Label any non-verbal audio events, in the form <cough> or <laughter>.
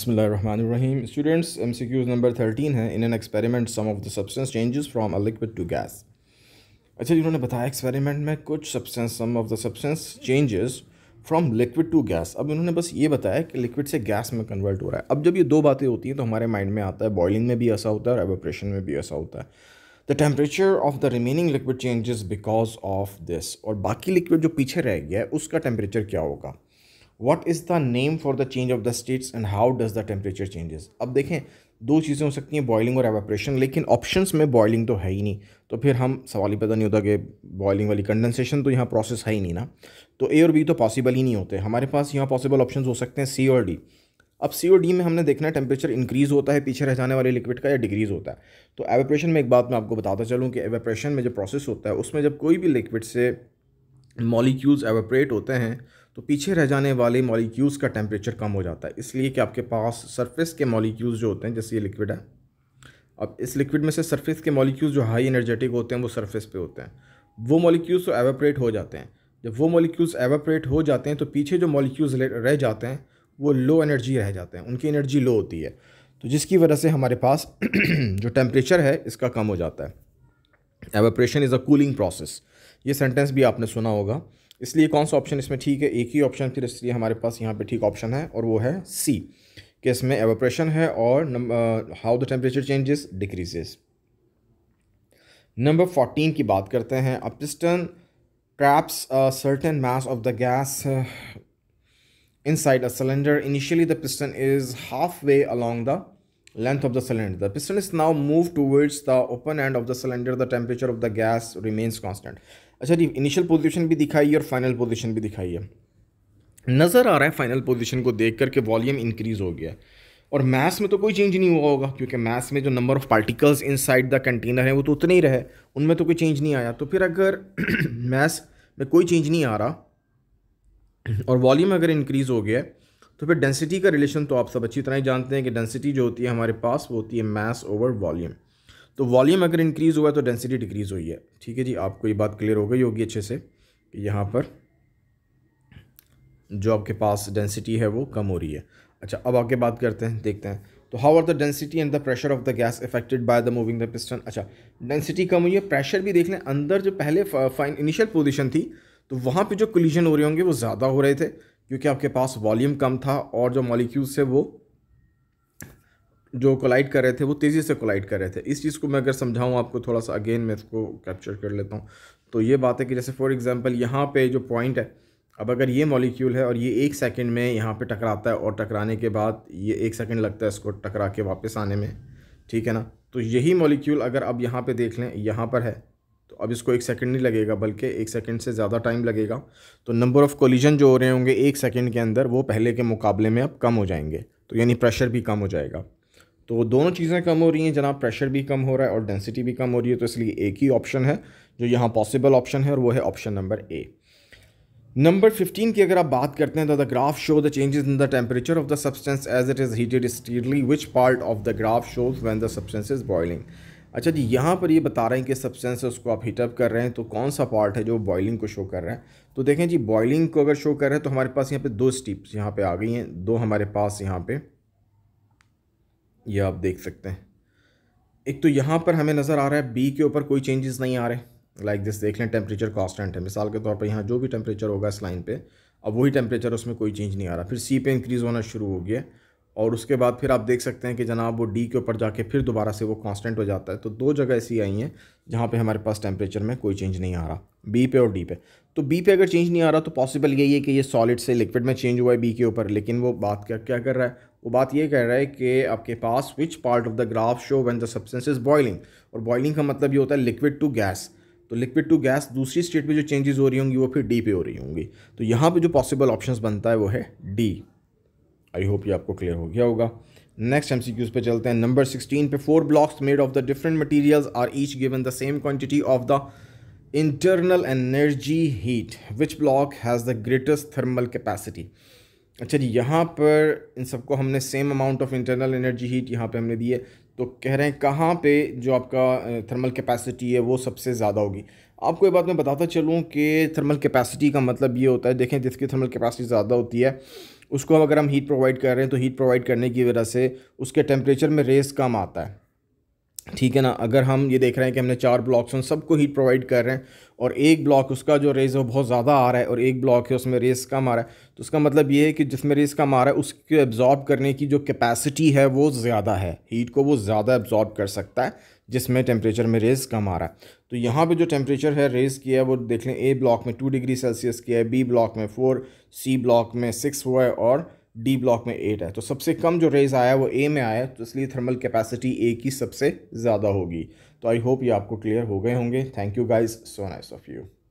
Students M C Qs number thirteen है in an experiment some of the substance changes from a liquid to gas अच्छा उन्होंने बताया experiment में कुछ substance some of the substance changes from liquid to gas अब इन्होंने बस ये बताया कि लिक्विड से गैस में कन्वर्ट हो रहा है अब जब ये दो बातें होती हैं तो हमारे माइंड में आता है बॉइलिंग में भी ऐसा होता है और एवोप्रेशन में भी ऐसा होता है the temperature of the remaining liquid changes because of this और बाकी लिक्विड जो पीछे रह गया है उसका टेम्परेचर क्या होगा what is the name for the change of the states and how does the temperature changes अब देखें दो चीज़ें हो सकती हैं बॉयलिंग और एवेपरेशन लेकिन ऑप्शंस में बॉयलिंग तो है ही नहीं तो फिर हम सवाल ही पता नहीं होता कि बॉयलिंग वाली कंडेंसेशन तो यहाँ प्रोसेस है ही नहीं ना तो ए और बी तो पॉसिबल ही नहीं होते हमारे पास यहाँ पॉसिबल ऑप्शन हो सकते हैं सी और डी अब सी और डी में हमने देखना है टेम्परेचर इंक्रीज़ होता है पीछे रह जाने वाले लिक्विड का या डिक्रीज़ होता है तो एवेप्रेशन में एक बात मैं आपको बताता चलूँ कि एवेपरेशन में जो प्रोसेस होता है उसमें जब कोई भी लिक्विड से मॉलिक्यूल्स एवेपरेट होते हैं तो पीछे रह जाने वाले मॉलिक्यूल्स का टेम्परेचर कम हो जाता है इसलिए कि आपके पास सरफेस के मॉलिक्यूल्स जो होते हैं जैसे ये लिक्विड है अब इस लिक्विड में से सरफेस के मॉलिक्यूल्स जो हाई एनर्जेटिक होते हैं वो सरफेस पे होते हैं वो मॉलिक्यूल्स तो एवेपरेट हो जाते हैं जब वो मॉलिक्यूल्स एवेपरेट हो जाते हैं तो पीछे जो मॉलिक्यूल्स रह जाते हैं वो लो एनर्जी रह जाते हैं उनकी एनर्जी लो होती है तो जिसकी वजह से हमारे पास <clears throat> जो टेम्परेचर है इसका कम हो जाता है evaporation is a cooling process ये सेंटेंस भी आपने सुना होगा इसलिए कौन सा ऑप्शन इसमें ठीक है एक ही ऑप्शन फिर इसलिए हमारे पास यहाँ पे ठीक ऑप्शन है और वो है सी कि इसमें एवोप्रेशन है और how the temperature changes decreases number fourteen की बात करते हैं a piston traps certain mass of the gas a cylinder initially the piston is half way along the length of the cylinder. The piston is now moved towards the open end of the cylinder. The temperature of the gas remains constant. अच्छा जी initial position भी दिखाई है और final position भी दिखाई है नज़र आ रहा है फाइनल पोजीशन को देख करके वॉल्यूम इंक्रीज हो गया और मास में तो कोई चेंज नहीं हुआ होगा क्योंकि मास में जो number of particles inside the container है वो तो उतने ही रहे उनमें तो कोई चेंज नहीं आया तो फिर अगर मास <clears throat> में कोई चेंज नहीं आ रहा और वॉल्यूम अगर इंक्रीज़ हो गया तो फिर डेंसिटी का रिलेशन तो आप सब अच्छी तरह ही जानते हैं कि डेंसिटी जो होती है हमारे पास वो होती है मास ओवर वॉल्यूम तो वॉल्यूम अगर इंक्रीज़ हुआ है तो डेंसिटी डिक्रीज़ हुई है ठीक है जी आपको ये बात क्लियर हो गई होगी अच्छे से कि यहाँ पर जो आपके पास डेंसिटी है वो कम हो रही है अच्छा अब आगे बात करते हैं देखते हैं तो how are the density and the pressure of the gas affected by the moving the piston अच्छा डेंसिटी कम हुई है प्रेशर भी देख लें अंदर जो पहले फाइन इनिशियल पोजिशन थी तो वहाँ पे जो कोलिजन हो रहे होंगे वो ज़्यादा हो रहे थे क्योंकि आपके पास वॉल्यूम कम था और जो मॉलिक्यूल्स थे वो जो कोलाइड कर रहे थे वो तेज़ी से कोलाइड कर रहे थे इस चीज़ को मैं अगर समझाऊँ आपको थोड़ा सा अगेन मैं इसको कैप्चर कर लेता हूँ तो ये बात है कि जैसे फॉर एग्ज़ाम्पल यहाँ पर जो पॉइंट है अब अगर ये मॉलिक्यूल है और ये एक सेकंड में यहाँ पे टकराता है और टकराने के बाद ये एक सेकंड लगता है इसको टकरा के वापस आने में ठीक है ना तो यही मॉलिक्यूल अगर अब यहाँ पे देख लें यहाँ पर है तो अब इसको एक सेकंड नहीं लगेगा बल्कि एक सेकंड से ज़्यादा टाइम लगेगा तो नंबर ऑफ़ कोलिजन जो हो रहे होंगे एक सेकंड के अंदर वो पहले के मुकाबले में अब कम हो जाएंगे तो यानी प्रेशर भी कम हो जाएगा तो दोनों चीज़ें कम हो रही हैं जनाब प्रेशर भी कम हो रहा है और डेंसिटी भी कम हो रही है तो इसलिए एक ही ऑप्शन है जो यहाँ पॉसिबल ऑप्शन है और वो है option number A number fifteen की अगर आप बात करते हैं तो the graph show the changes in the temperature of the substance as it is heated steadily which part of the graph shows when the substance is boiling अच्छा जी यहाँ पर ये बता रहे हैं कि सब्सटेंस उसको आप हीटअप कर रहे हैं तो कौन सा पार्ट है जो बॉइलिंग को शो कर रहा है तो देखें जी बॉइलिंग को अगर शो कर रहे हैं तो हमारे पास यहाँ पे दो स्टिप्स यहाँ पे आ गई हैं दो हमारे पास यहाँ पे ये यह आप देख सकते हैं एक तो यहाँ पर हमें नज़र आ रहा है बी के ऊपर कोई चेंजेस नहीं आ रहे लाइक दिस देख लें टेम्परेचर कॉन्स्टेंट है मिसाल के तौर पर यहाँ जो भी टेम्परेचर होगा इस लाइन पर अब वही टेम्परेचर उसमें कोई चेंज नहीं आ रहा फिर सी पे इंक्रीज़ होना शुरू हो गया और उसके बाद फिर आप देख सकते हैं कि जनाब वो डी के ऊपर जाके फिर दोबारा से वो कांस्टेंट हो जाता है तो दो जगह ऐसी आई हैं जहाँ पे हमारे पास टेम्परेचर में कोई चेंज नहीं आ रहा बी पे और डी पे तो बी पे अगर चेंज नहीं आ रहा तो पॉसिबल यही है कि ये सॉलिड से लिक्विड में चेंज हुआ है बी के ऊपर लेकिन वो बात क्या क्या कर रहा है वो बात ये कह रहा है कि आपके पास which part of the graph show when the substance is boiling और बॉइलिंग का मतलब ये होता है लिक्विड टू गैस तो लिक्विड टू गैस दूसरी स्टेट में जो चेंजेस हो रही होंगी वो फिर डी पे हो रही होंगी तो यहाँ पर जो पॉसिबल ऑप्शन बनता है वो है डी आई होप ये आपको क्लियर हो गया होगा नेक्स्ट एम सी क्यूज़ पे चलते हैं नंबर सिक्सटीन पे four blocks made of the different material are each given the same quantity of the internal energy heat which block has the greatest thermal capacity अच्छा जी यहाँ पर इन सबको हमने same amount of internal energy heat यहाँ पर हमने दी है तो कह रहे हैं कहाँ पर जो आपका थर्मल कैपेसिटी है वो सबसे ज़्यादा होगी आपको एक बात मैं बताता चलूँ कि थर्मल कैपेसिटी का मतलब ये होता है देखें जिसकी थर्मल कैपेसिटी ज़्यादा होती है उसको अगर हम हीट प्रोवाइड कर रहे हैं तो हीट प्रोवाइड करने की वजह से उसके टेम्परेचर में रेस कम आता है ठीक है ना अगर हम ये देख रहे हैं कि हमने चार ब्लॉक्स उन सबको हीट प्रोवाइड कर रहे हैं और एक ब्लॉक उसका जो रेज़ है वो बहुत ज़्यादा आ रहा है और एक ब्लॉक है उसमें रेस कम आ रहा है तो उसका मतलब ये है कि जिसमें रेस कम आ रहा है उसको एब्ज़ॉर्ब करने की जो कैपेसिटी है वो ज़्यादा है हीट को वो ज़्यादा एब्ज़ॉर्ब कर सकता है जिसमें टेम्परेचर में रेज़ कम आ रहा है तो यहाँ पर जो टेम्परेचर है रेज़ किया है वो देख लें ए ब्लॉक में टू डिग्री सेल्सियस किया है बी ब्लॉक में फ़ोर सी ब्लॉक में सिक्स हुआ है और डी ब्लॉक में एट है तो सबसे कम जो रेज आया वो ए में आया तो इसलिए थर्मल कैपेसिटी ए की सबसे ज़्यादा होगी तो आई होप ये आपको क्लियर हो गए होंगे thank you guys so nice of you